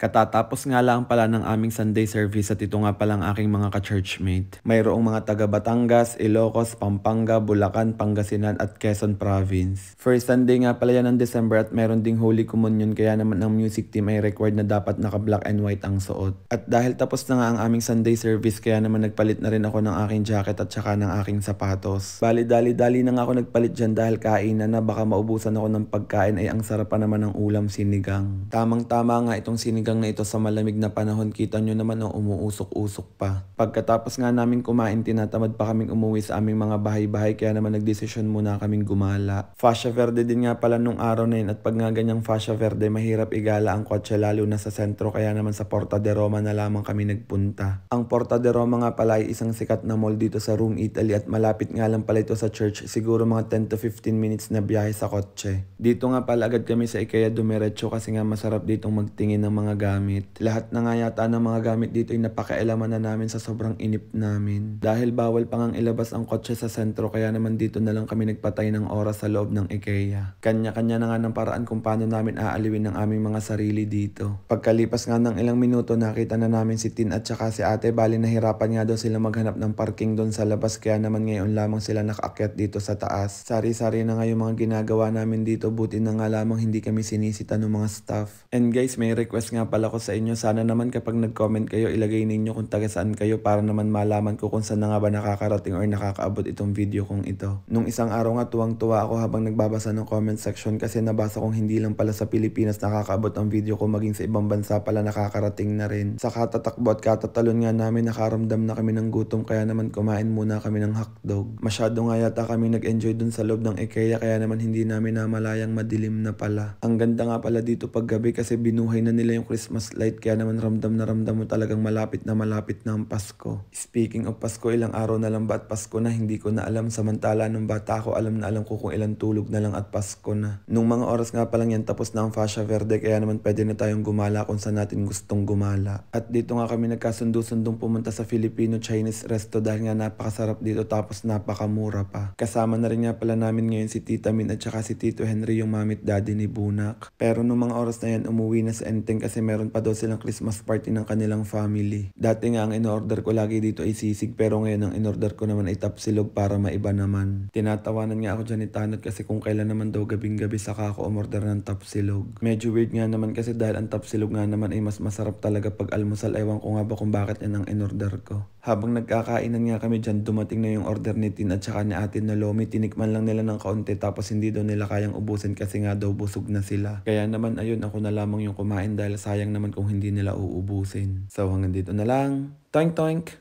Katatapos nga lang pala ng aming Sunday service at ito nga pala ang aking mga ka-churchmate. Mayroong mga taga Batangas, Ilocos, Pampanga, Bulacan, Pangasinan at Quezon Province. First Sunday nga pala yan ng December at meron ding Holy Communion kaya naman ang music team ay required na dapat naka black and white ang suot. At dahil tapos na nga ang aming Sunday service kaya naman nagpalit na rin ako ng aking jacket at saka ng aking sapatos. Bali dali dali na nga ako nagpalit dyan dahil kainan na baka maubusan ako ng pagkain ay ang sarap naman ng ulam sinigang. Tamang tama nga itong sinigang sinigang na ito sa malamig na panahon kita nyo naman o oh, umuusok-usok pa. Pagkatapos nga namin kumain tinatamad pa kaming umuwi sa aming mga bahay-bahay kaya naman nagdesisyon muna kaming gumala. Fascia Verde din nga pala nung araw na yun at pag nga ganyang Fascia Verde mahirap igala ang kotse lalo na sa sentro kaya naman sa Porta de Roma na lamang kami nagpunta. Ang Porta de Roma nga pala ay isang sikat na mall dito sa Rome, Italy at malapit nga lang pala ito sa church siguro mga 10 to 15 minutes na biyahe sa kotse. Dito nga pala agad kami sa Ikea dumiretso kasi nga masarap ditong magtingin ng mga gamit. Lahat na nga yata ng mga gamit dito ay napakaelaman na namin sa sobrang inip namin. Dahil bawal pa ngang ilabas ang kotse sa sentro kaya naman dito na lang kami nagpatay ng oras sa loob ng IKEA. Kanya-kanya na nga ng paraan kung paano namin aaliwin ang aming mga sarili dito. Pagkalipas nga ng ilang minuto nakita na namin si Tin at saka si ate bali nahirapan nga daw sila maghanap ng parking doon sa labas kaya naman ngayon lamang sila nakaakyat dito sa taas. Sari-sari na nga yung mga ginagawa namin dito buti na nga lamang hindi kami sinisita ng mga staff. And guys may request nga pala ko sa inyo. Sana naman kapag nag-comment kayo, ilagay ninyo kung taga saan kayo para naman malaman ko kung saan na nga ba nakakarating or nakakaabot itong video kong ito. Nung isang araw nga tuwang-tuwa ako habang nagbabasa ng comment section kasi nabasa kong hindi lang pala sa Pilipinas nakakaabot ang video ko maging sa ibang bansa pala nakakarating na rin. Sa katatakbo at katatalon nga namin nakaramdam na kami ng gutom kaya naman kumain muna kami ng hotdog. Masyado nga yata kami nag-enjoy dun sa loob ng IKEA kaya naman hindi namin namalayang madilim na pala. Ang ganda nga pala dito paggabi kasi binuhay na nila yung Christmas guys, mas light kaya naman ramdam na ramdam mo talagang malapit na malapit na ang Pasko. Speaking of Pasko, ilang araw na lang ba at Pasko na hindi ko na alam. Samantala nung bata ako alam na alam ko kung ilang tulog na lang at Pasko na. Nung mga oras nga pa lang yan, tapos na ang Fascia Verde kaya naman pwede na tayong gumala kung saan natin gustong gumala. At dito nga kami nagkasundo-sundong pumunta sa Filipino-Chinese resto dahil nga napakasarap dito tapos napakamura pa. Kasama na rin nga pala namin ngayon si Tita Min at saka si Tito Henry yung mamit daddy ni Bunak. Pero nung mga oras na yan, umuwi na sa Enteng kasi meron pa daw silang Christmas party ng kanilang family. Dati nga ang in-order ko lagi dito ay sisig pero ngayon ang in-order ko naman ay tapsilog para maiba naman. Tinatawanan nga ako dyan ni Tanot kasi kung kailan naman daw gabing gabi saka ako umorder ng tapsilog. Medyo weird nga naman kasi dahil ang tapsilog nga naman ay mas masarap talaga pag almusal. Ewan ko nga ba kung bakit yan ang in-order ko. Habang nagkakainan nga kami dyan, dumating na yung order ni Tin at saka ni atin na Lomi. Tinikman lang nila ng kaunti tapos hindi daw nila kayang ubusin kasi nga daw busog na sila. Kaya naman ayun, ako na lamang yung kumain dahil sayang naman kung hindi nila uubusin. So hanggang dito na lang. Toink toink!